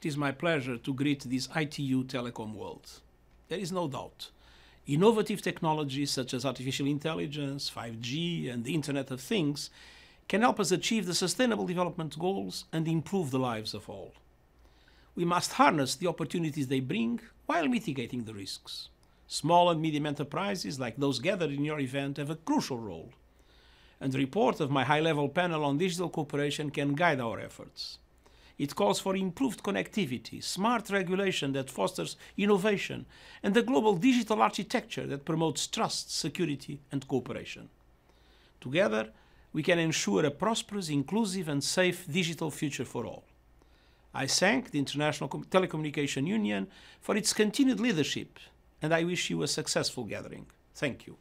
It is my pleasure to greet this ITU telecom world. There is no doubt. Innovative technologies such as artificial intelligence, 5G, and the Internet of Things can help us achieve the Sustainable Development Goals and improve the lives of all. We must harness the opportunities they bring while mitigating the risks. Small and medium enterprises like those gathered in your event have a crucial role, and the report of my high-level panel on digital cooperation can guide our efforts. It calls for improved connectivity, smart regulation that fosters innovation, and a global digital architecture that promotes trust, security, and cooperation. Together, we can ensure a prosperous, inclusive, and safe digital future for all. I thank the International Telecommunication Union for its continued leadership, and I wish you a successful gathering. Thank you.